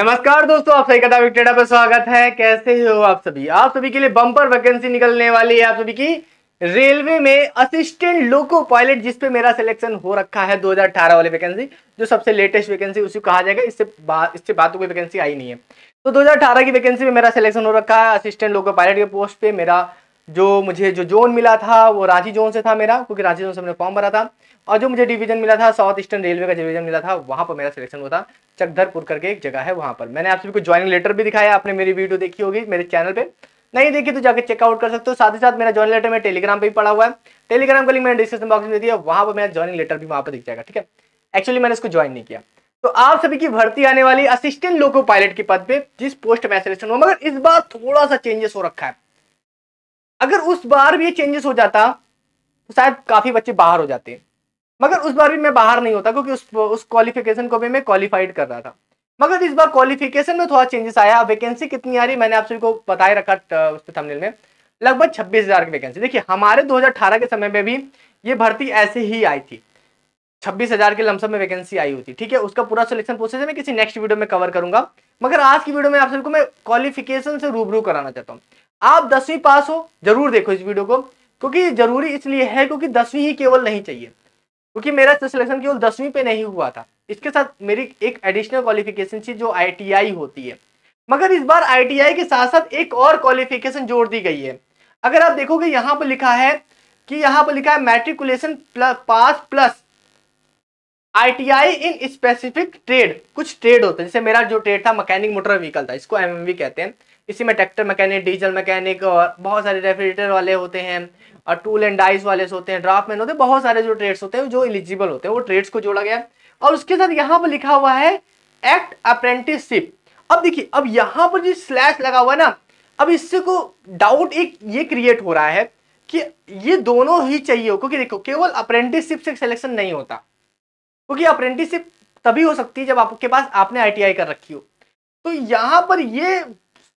नमस्कार दोस्तों आप सही कदा विक्टेडा पर स्वागत है कैसे हो आप सभी आप सभी के लिए बम्पर वैकेंसी निकलने वाली है आप सभी की रेलवे में असिस्टेंट लोको पायलट जिसपे मेरा सिलेक्शन हो रखा है 2018 वाली वैकेंसी जो सबसे लेटेस्ट वैकेंसी उसी कहा जाएगा इससे बात इससे बात कोई वैकेंसी आई नहीं है तो 2018 की वैकेंसी में मेरा सिलेक्शन हो रखा है असिस्टेंट लोको पायलट के पोस्ट पे मेरा जो मुझे जो जोन मिला था वो रांची जोन से था मेरा क्योंकि रांची जोन से मैंने फॉर्म भरा था और जो मुझे डिवीजन मिला था साउथ ईस्टर्न रेलवे का डिवीजन मिला था वहाँ पर मेरा सिलेक्शन हुआ था चकधरपुर करके एक जगह है वहाँ पर मैंने आप सभी को ज्वाइनिंग लेटर भी दिखाया आपने मेरी वीडियो देखी होगी मेरे चैनल पर नहीं देखी तो जाकर चेकआउट कर सकते हो साथ ही साथ मेरा ज्वाइन लेटर मेरे टेलीग्राम पर भी पड़ा हुआ है टेलीग्राम का लिंक मैंने डिस्क्रिप्शन बॉक्स में दिया वहाँ पर मेरा ज्वाइनिंग लेटर भी वहाँ पर दिख जाएगा ठीक है एक्चुअली मैंने इसको ज्वाइन नहीं किया तो आप सभी की भर्ती आने वाली असिस्टेंट लोको पायलट के पद पे जिस पोस्ट में सिलेक्शन हुआ मगर इस बार थोड़ा सा चेंजेस हो रखा है अगर उस बार भी ये चेंजेस हो जाता तो शायद काफ़ी बच्चे बाहर हो जाते मगर उस बार भी मैं बाहर नहीं होता क्योंकि उस उस क्वालिफिकेशन को भी मैं क्वालिफाइड कर रहा था मगर इस बार क्वालिफिकेशन में थोड़ा चेंजेस आया वैकेंसी कितनी आ रही मैंने आप सभी को बताए रखा उस पर में लगभग छब्बीस हज़ार की वैकेंसी देखिए हमारे 2018 के समय में भी ये भर्ती ऐसे ही आई थी छब्बीस हज़ार के लमसम में वैकेंसी आई होती ठीक है उसका पूरा सिलेक्शन प्रोसेस है मैं किसी नेक्स्ट वीडियो में कवर करूंगा मगर आज की वीडियो में आप सबको मैं क्वालिफिकेशन से रूबरू कराना चाहता हूँ आप दसवीं पास हो जरूर देखो इस वीडियो को क्योंकि जरूरी इसलिए है क्योंकि दसवीं ही केवल नहीं चाहिए क्योंकि मेरा सिलेक्शन केवल दसवीं पे नहीं हुआ था इसके साथ मेरी एक एडिशनल क्वालिफिकेशन थी जो आई होती है मगर इस बार आई के साथ साथ एक और क्वालिफिकेशन जोड़ दी गई है अगर आप देखोगे यहाँ पर लिखा है कि यहाँ पर लिखा है matriculation pass plus I in specific trade कुछ ट्रेड होते हैं जैसे मेरा जो ट्रेड था मैकेनिक मोटर व्हीकल था इसको एमएमवी कहते हैं इसी में ट्रैक्टर मैकेनिक डीजल मैकेनिक और बहुत सारे रेफ्रिजरेटर वाले होते हैं और टूल एंड डाइस वाले होते हैं ड्राफ्ट मैन होते हैं बहुत सारे जो ट्रेड्स होते हैं जो एलिजिबल होते हैं वो ट्रेड्स को जोड़ा गया और उसके साथ यहाँ पर लिखा हुआ है एक्ट अप्रेंटिसशिप अब देखिए अब यहाँ पर जो स्लैश लगा हुआ है ना अब इससे को डाउट एक ये क्रिएट हो रहा है कि ये दोनों ही चाहिए क्योंकि देखो केवल अप्रेंटिसशिप से सिलेक्शन नहीं होता क्योंकि अप्रेंटिसशिप तभी हो सकती है जब आपके पास आपने आईटीआई कर रखी हो तो यहाँ पर ये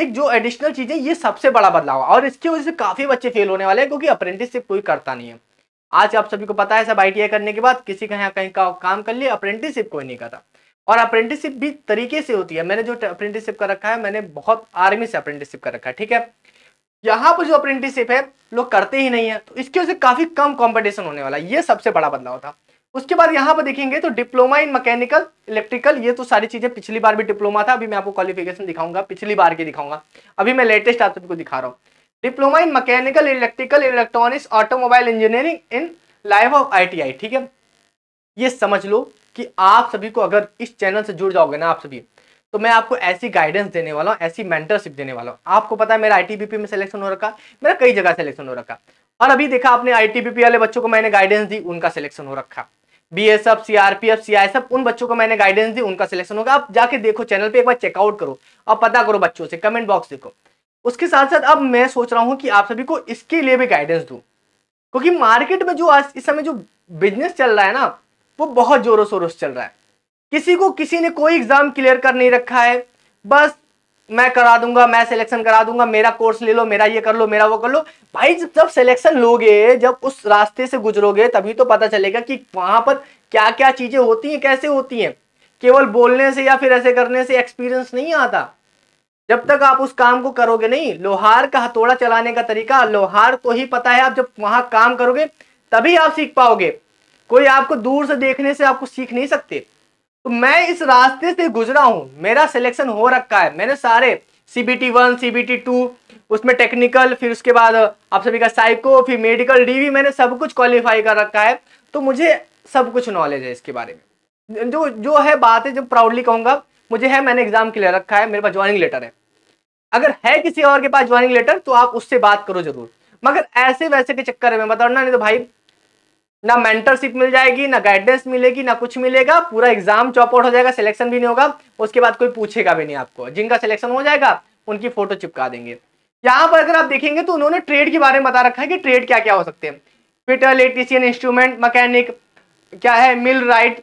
एक जो एडिशनल चीज़ है ये सबसे बड़ा बदलाव है और इसकी वजह से काफ़ी बच्चे फेल होने वाले हैं क्योंकि अप्रेंटिसशिप कोई करता नहीं है आज आप सभी को पता है सब आई करने के बाद किसी का यहाँ कहीं का काम कर लिए अप्रेंटिसशिप कोई नहीं करता और अप्रेंटिसशिप भी तरीके से होती है मैंने जो अप्रेंटिसशिप कर रखा है मैंने बहुत आर्मी से अप्रेंटिसशिप कर रखा है ठीक है यहाँ पर जो अप्रेंटिसशिप है लोग करते ही नहीं है तो इसकी वजह से काफ़ी कम कॉम्पिटिशन होने वाला है ये सबसे बड़ा बदलाव था उसके बाद यहाँ पर देखेंगे तो डिप्लोमा इन मैकेनिकल इलेक्ट्रिकल ये तो सारी चीज़ें पिछली बार भी डिप्लोमा था अभी मैं आपको क्वालिफिकेशन दिखाऊंगा पिछली बार के दिखाऊंगा अभी मैं लेटेस्ट आप सबको दिखा रहा हूँ diploma in mechanical electrical electronics automobile engineering in lieu of I ठीक है ये समझ लो कि आप सभी को अगर इस चैनल से जुड़ जाओगे ना आप सभी तो मैं आपको ऐसी गाइडेंस देने वाला हूँ ऐसी मेंटरशिप देने वाला हूँ आपको पता है मेरा आईटीबीपी में सिलेक्शन हो रखा मेरा कई जगह सिलेक्शन हो रखा और अभी देखा आपने आईटीबीपी वाले बच्चों को मैंने गाइडेंस दी उनका सिलेक्शन हो रखा B S F C R P F C I सब उन बच्चों को मैंने गाइडेंस दी उनका सिलेक्शन होगा आप जाके देखो चैनल पे एक बार चेकआउट करो अब पता करो बच्चों से कमेंट बॉक्स देखो उसके साथ साथ अब मैं सोच रहा हूँ कि आप सभी को इसके लिए भी गाइडेंस दूँ क्योंकि मार्केट में जो आज इस समय जो बिजनेस चल रहा है ना वो बहुत जोरों शोरों से चल रहा है किसी को किसी ने कोई एग्जाम क्लियर कर नहीं रखा है बस मैं करा दूंगा मैं सिलेक्शन करा दूंगा मेरा कोर्स ले लो मेरा ये कर लो मेरा वो कर लो भाई जब जब सिलेक्शन लोगे जब उस रास्ते से गुजरोगे तभी तो पता चलेगा कि वहां पर क्या क्या चीजें होती हैं कैसे होती हैं केवल बोलने से या फिर ऐसे करने से एक्सपीरियंस नहीं आता जब तक आप उस काम को करोगे नहीं लोहार का हथौड़ा चलाने का तरीका लोहार को ही पता है आप जब वहां काम करोगे तभी आप सीख पाओगे कोई आपको दूर से देखने से आपको सीख नहीं सकते तो मैं इस रास्ते से गुजरा हूं मेरा सिलेक्शन हो रखा है मैंने सारे C B T one C B T two उसमें टेक्निकल फिर उसके बाद आप सभी का साइको फिर मेडिकल डीवी मैंने सब कुछ क्वालिफाई कर रखा है तो मुझे सब कुछ नॉलेज है इसके बारे में जो जो है बात है जो प्राउडली कहूंगा मुझे है मैंने एग्जाम के लिए रखा है मेरे पास ज्वाइनिंग लेटर है अगर है किसी और के पास ज्वाइनिंग लेटर तो आप उससे बात करो जरूर मगर ऐसे वैसे के चक्कर में बताना नहीं तो भाई ना मेंटरशिप मिल जाएगी ना गाइडेंस मिलेगी ना कुछ मिलेगा पूरा एग्जाम चॉप आउट हो जाएगा सिलेक्शन भी नहीं होगा उसके बाद कोई पूछेगा भी नहीं आपको जिनका सिलेक्शन हो जाएगा उनकी फोटो चिपका देंगे यहाँ पर अगर आप देखेंगे तो उन्होंने ट्रेड के बारे में बता रखा है कि ट्रेड क्या क्या हो सकते हैं फिटर इलेक्ट्रीशियन इंस्ट्रूमेंट मकैनिक क्या है millwright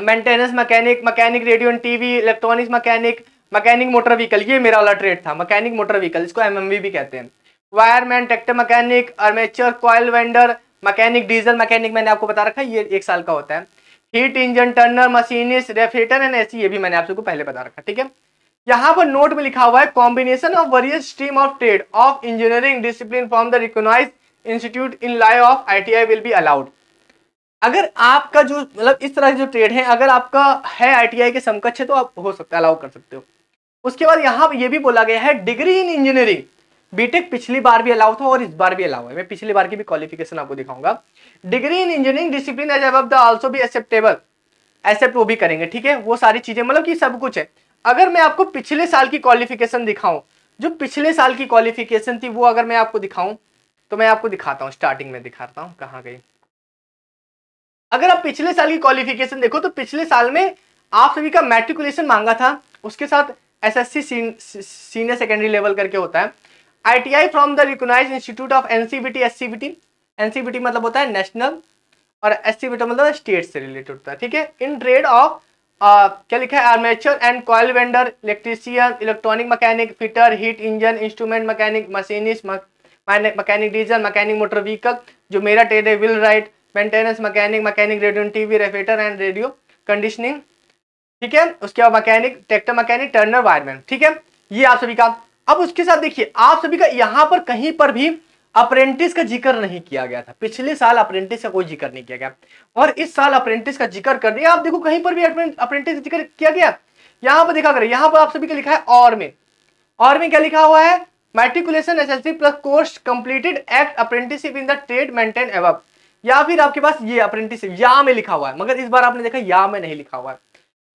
maintenance mechanic mechanic radio and TV electronics mechanic mechanic motor vehicle ये मेरा वाला ट्रेड था मकैनिक मोटर व्हीकल इसको एमएमवी भी कहते हैं wireman tractor mechanic armature coil winder mechanic diesel mechanic मैंने आपको बता रखा है ये एक साल का होता है heat engine turner machinist refrigerator and AC ये भी मैंने आपको पहले बता रखा ठीक है यहाँ पर नोट में लिखा हुआ है combination of various stream of trade of engineering discipline from the recognise institute in lieu of I will be allowed अगर आपका जो मतलब इस तरह जो ट्रेड है अगर आपका है आई के समकक्ष है तो आप हो सकता है अलाउ कर सकते हो उसके बाद यहाँ ये भी बोला गया है डिग्री इन इंजीनियरिंग बीटेक पिछली बार भी अलाउ था और इस बार भी अलाउ है मैं पिछली बार की भी क्वालिफिकेशन आपको दिखाऊंगा degree in engineering discipline as अब दल्सो भी एक्सेप्टेबल एक्सेप्ट वो भी करेंगे ठीक है वो सारी चीजें मतलब कि सब कुछ है अगर मैं आपको पिछले साल की क्वालिफिकेशन दिखाऊं जो पिछले साल की क्वालिफिकेशन थी वो अगर मैं आपको दिखाऊं तो मैं आपको दिखाता हूँ स्टार्टिंग में दिखाता हूँ कहाँ गई अगर आप पिछले साल की क्वालिफिकेशन देखो तो पिछले साल में आप सभी का मेट्रिकुलेशन मांगा था उसके साथ एसएससी सीनियर सेकेंडरी लेवल करके होता है ITI from the recognise institute of NCVT SCVT NCVT मतलब होता है नेशनल और एससीबीटी मतलब स्टेट से रिलेटेड होता है ठीक है इन ट्रेड ऑफ क्या लिखा है armature and coil winder electrician electronic mechanic fitter heat engine instrument mechanic machinist mechanic diesel mechanic motor vehicle जो मेरा ट्रेड है millwright maintenance mechanic mechanic radio TV refrigerator and radio conditioning ठीक है उसके बाद mechanic tractor mechanic turner wireman ठीक है ये आप सभी का अब उसके साथ देखिए आप सभी का यहां पर कहीं पर भी अप्रेंटिस का जिक्र नहीं किया गया था पिछले साल अप्रेंटिस का कोई जिक्र नहीं किया गया और इस साल अप्रेंटिस का जिक्र कर रही है आप देखो कहीं पर भी अप्रेंटिस का जिक्र किया गया यहां पर देखा करें यहां पर आप सभी का लिखा है और में और में क्या लिखा हुआ है matriculation S plus course completed act apprenticeship in the trade maintain एव या फिर आपके पास ये अप्रेंटिस या में लिखा हुआ है मगर इस बार आपने देखा या में नहीं लिखा हुआ है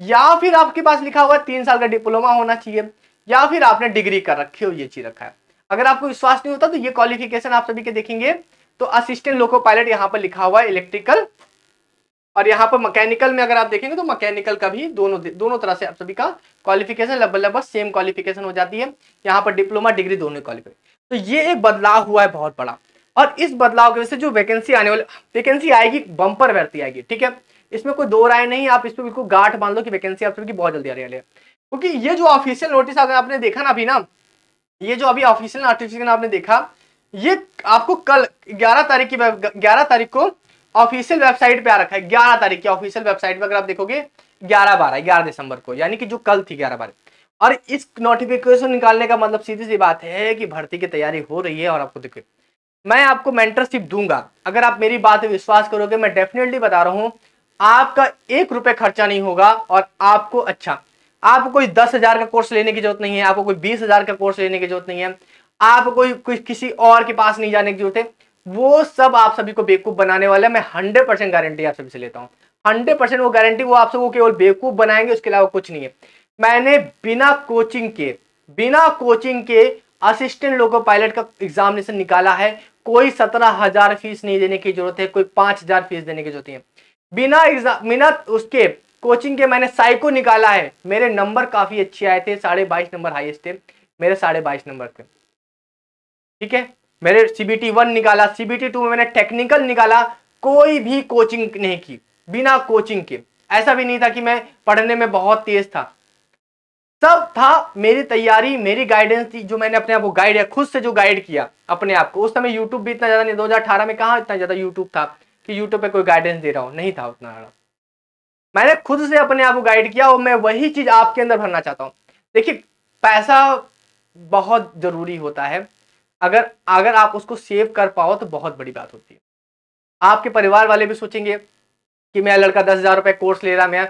या फिर आपके पास लिखा हुआ है तीन साल का डिप्लोमा होना चाहिए या फिर आपने डिग्री कर रखी हो ये चीज रखा है अगर आपको विश्वास नहीं होता तो ये क्वालिफिकेशन आप सभी के देखेंगे तो असिस्टेंट लोको पायलट यहाँ पर लिखा हुआ है इलेक्ट्रिकल और यहाँ पर मैकेनिकल में अगर आप देखेंगे तो मैकेनिकल का भी दोनों दोनों तरह से आप सभी का क्वालिफिकेशन लगभग लगभग सेम क्वालिफिकेशन हो जाती है यहाँ पर डिप्लोमा डिग्री दोनों क्वालिफिकेशन तो ये एक बदलाव हुआ है बहुत बड़ा और इस बदलाव की वजह से जो वैकेंसी आने वाली वैकेंसी आएगी बम्पर भर्ती आएगी ठीक है इसमें कोई दो राय नहीं आप इसमें बिल्कुल गाठ बांध लो कि वैकेंसी आप सबकी बहुत जल्दी आ रही है क्योंकि ये जो ऑफिशियल नोटिस अगर आपने देखा ना अभी ना ये जो अभी ऑफिशियल नोटिफिकेशन आपने देखा ये आपको कल 11 तारीख की 11 तारीख को ऑफिशियल वेबसाइट पे आ रखा है 11 तारीख की ऑफिशियल वेबसाइट पे अगर आप देखोगे 11 बारह 11 दिसंबर को यानी कि जो कल थी 11 बारह और इस नोटिफिकेशन निकालने का मतलब सीधी सी बात है कि भर्ती की तैयारी हो रही है और आपको देखिए मैं आपको मेंटरशिप दूंगा अगर आप मेरी बात विश्वास करोगे मैं डेफिनेटली बता रहा हूँ आपका एक रुपए खर्चा नहीं होगा और आपको अच्छा आपको कोई दस हजार का कोर्स लेने की जरूरत नहीं है आपको कोई बीस हजार का कोर्स लेने की जरूरत नहीं है आप कोई कोई किसी और के पास नहीं जाने की जरूरत है वो सब आप सभी को बेवकूफ़ बनाने वाला है मैं हंड्रेड परसेंट गारंटी आप सभी से लेता हूँ हंड्रेड परसेंट वो गारंटी वो आप सबको केवल बेवकूफ़ बनाएंगे उसके अलावा कुछ नहीं है मैंने बिना कोचिंग के बिना कोचिंग के असिस्टेंट लोको पायलट का एग्जामिनेशन निकाला है कोई सत्रह हजार फीस नहीं देने की जरूरत है कोई पांच हजार फीस देने की जरूरत है बिना एग्जाम बिना उसके कोचिंग के मैंने साइको निकाला है मेरे नंबर काफ़ी अच्छे आए थे साढ़े बाईस नंबर हाईएस्ट थे मेरे साढ़े बाईस नंबर थे ठीक है मेरे सी बी टी वन निकाला सी बी टी टू में मैंने टेक्निकल निकाला कोई भी कोचिंग नहीं की बिना कोचिंग के ऐसा भी नहीं था कि मैं पढ़ने में बहुत तेज था सब था मेरी तैयारी मेरी गाइडेंस थी जो मैंने अपने आप को गाइड खुद से जो गाइड किया अपने आप को उस समय यूट्यूब भी इतना ज़्यादा नहीं दो में कहा इतना ज़्यादा यूट्यूब था कि यूट्यूब पे कोई गाइडेंस दे रहा हूँ नहीं था उतना बड़ा मैंने खुद से अपने आप को गाइड किया और मैं वही चीज़ आपके अंदर भरना चाहता हूँ देखिए पैसा बहुत ज़रूरी होता है अगर अगर आप उसको सेव कर पाओ तो बहुत बड़ी बात होती है आपके परिवार वाले भी सोचेंगे कि मैं लड़का दस हज़ार रुपये कोर्स ले रहा मैं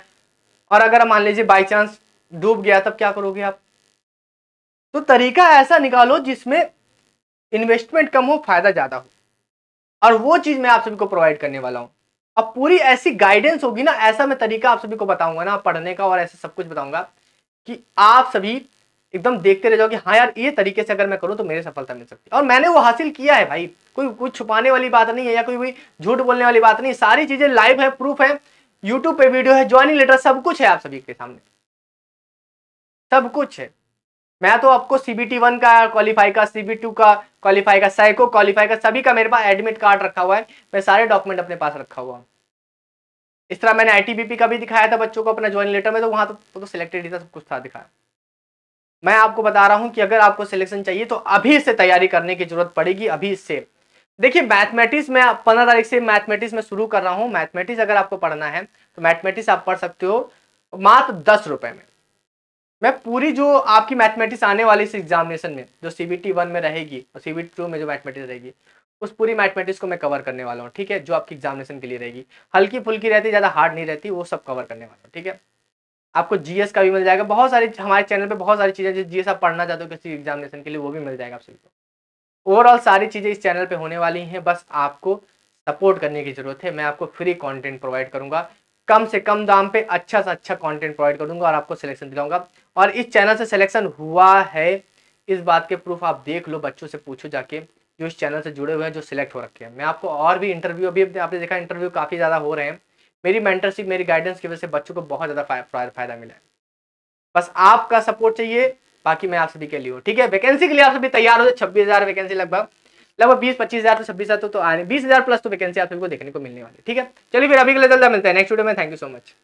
और अगर मान लीजिए बाई चांस डूब गया तब क्या करोगे आप तो तरीका ऐसा निकालो जिसमें इन्वेस्टमेंट कम हो फायदा ज़्यादा हो और वो चीज मैं आप सभी को प्रोवाइड करने वाला हूँ अब पूरी ऐसी गाइडेंस होगी ना ऐसा मैं तरीका आप सभी को बताऊंगा ना पढ़ने का और ऐसे सब कुछ बताऊंगा कि आप सभी एकदम देखते रह जाओ कि हाँ यार ये तरीके से अगर मैं करूँ तो मेरे सफलता मिल सकती है और मैंने वो हासिल किया है भाई कोई कुछ छुपाने वाली बात नहीं है या कोई झूठ बोलने वाली बात नहीं सारी चीजें लाइव है प्रूफ है यूट्यूब पे वीडियो है ज्वाइनिंग लेटर सब कुछ है आप सभी के सामने सब कुछ है मैं तो आपको सीबीटी वन का क्वालिफाई का सीबी टू का क्वालिफाई का साइको क्वालिफाई का सभी का मेरे पास एडमिट कार्ड रखा हुआ है मैं सारे डॉक्यूमेंट अपने पास रखा हुआ इस तरह मैंने आईटीबीपी का भी दिखाया था बच्चों को अपना ज्वाइन लेटर में तो वहाँ तो, तो सिलेक्टेड ही था सब कुछ था दिखाया मैं आपको बता रहा हूँ कि अगर आपको सिलेक्शन चाहिए तो अभी इससे तैयारी करने की जरूरत पड़ेगी अभी इससे देखिए मैथमेटिक्स मैं पंद्रह तारीख से मैथमेटिक्स में शुरू कर रहा हूँ मैथमेटिक्स अगर आपको पढ़ना है तो मैथमेटिक्स आप पढ़ सकते हो मात्र दस रुपये में मैं पूरी जो आपकी मैथमेटिक्स आने वाली इस एग्जामिनेशन में जो सी बी टी वन में रहेगी और सी बी टी टू में जो मैथमेटिक्स रहेगी उस पूरी मैथमेटिक्स को मैं कवर करने वाला हूँ ठीक है जो आपकी एग्जामिनेशन के लिए रहेगी हल्की फुल्की रहती ज़्यादा हार्ड नहीं रहती वो सब कवर करने वाला हूँ ठीक है आपको जीएस का भी मिल जाएगा बहुत सारी हमारे चैनल पे बहुत सारी चीज़ें जो जीएस आप पढ़ना चाहते हो किसी एग्जामिनेशन के लिए वो भी मिल जाएगा आप सभी ओवरऑल सारी चीज़ें इस चैनल पर होने वाली हैं बस आपको सपोर्ट करने की ज़रूरत है मैं आपको फ्री कॉन्टेंट प्रोवाइड करूँगा कम से कम दाम पे अच्छा से अच्छा कंटेंट प्रोवाइड कर दूंगा और आपको सिलेक्शन दिलाऊंगा और इस चैनल से सिलेक्शन हुआ है इस बात के प्रूफ आप देख लो बच्चों से पूछो जाके जो इस चैनल से जुड़े हुए हैं जो सिलेक्ट हो रखे हैं मैं आपको और भी इंटरव्यू अभी आपने देखा इंटरव्यू काफ़ी ज़्यादा हो रहे हैं मेरी मेंटरशिप मेरी गाइडेंस की वजह से बच्चों को बहुत ज़्यादा फायदा मिला है बस आपका सपोर्ट चाहिए बाकी मैं आप सभी के लिए हूँ ठीक है वैकेंसी के लिए आप सभी तैयार हो छब्बीस हज़ार वैकेंसी लगभग लगभग बीस पच्चीस हजार तो छब्बीस हजार तो, तो आ रहे हैं बीस हजार प्लस तो वैकेंसी आप सबको देखने को मिलने वाली ठीक है चलिए फिर अभी के लिए जल्दा मिलता है नेक्स्ट वीडियो में थैंक यू सो मच